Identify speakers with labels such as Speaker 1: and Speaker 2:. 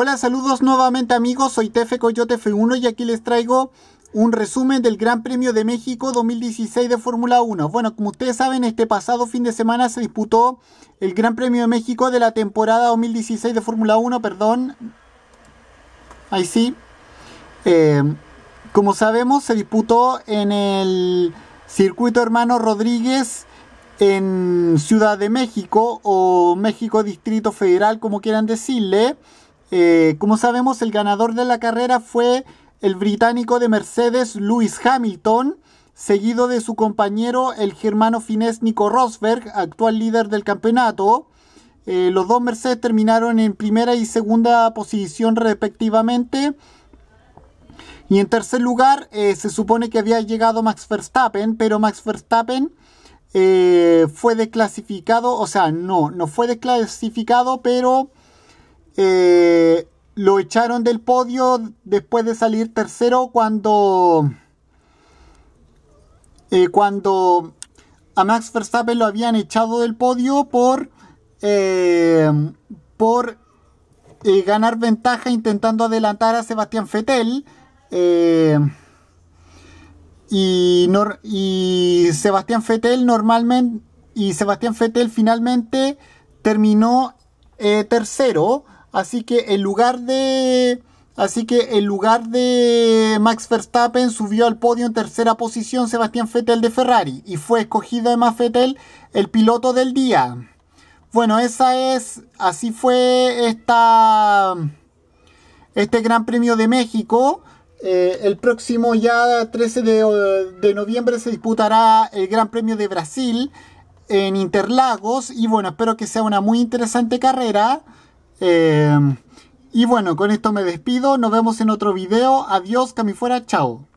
Speaker 1: Hola, saludos nuevamente amigos, soy Tefe Coyote F1 y aquí les traigo un resumen del Gran Premio de México 2016 de Fórmula 1. Bueno, como ustedes saben, este pasado fin de semana se disputó el Gran Premio de México de la temporada 2016 de Fórmula 1, perdón. Ahí sí. Eh, como sabemos, se disputó en el circuito hermano Rodríguez en Ciudad de México o México Distrito Federal, como quieran decirle. Eh, como sabemos, el ganador de la carrera fue el británico de Mercedes Lewis Hamilton, seguido de su compañero el germano finés Nico Rosberg, actual líder del campeonato. Eh, los dos Mercedes terminaron en primera y segunda posición respectivamente. Y en tercer lugar, eh, se supone que había llegado Max Verstappen, pero Max Verstappen fue desclasificado, o sea, no, no fue desclasificado, pero eh, lo echaron del podio después de salir tercero cuando... Eh, cuando a Max Verstappen lo habían echado del podio por... Eh, por ganar ventaja intentando adelantar a Sebastián Fettel. y, Sebastián Fettel normalmente. Y Sebastián Fettel finalmente terminó tercero. Así que en lugar de. Así que en lugar de Max Verstappen subió al podio en tercera posición Sebastián Vettel de Ferrari y fue escogido además Vettel el piloto del día. Bueno, esa es, así fue esta, este Gran Premio de México. Eh, el próximo ya 13 de noviembre se disputará el Gran Premio de Brasil en Interlagos y bueno, espero que sea una muy interesante carrera. Eh, y bueno, con esto me despido. Nos vemos en otro video. Adiós, camifuera. Chao.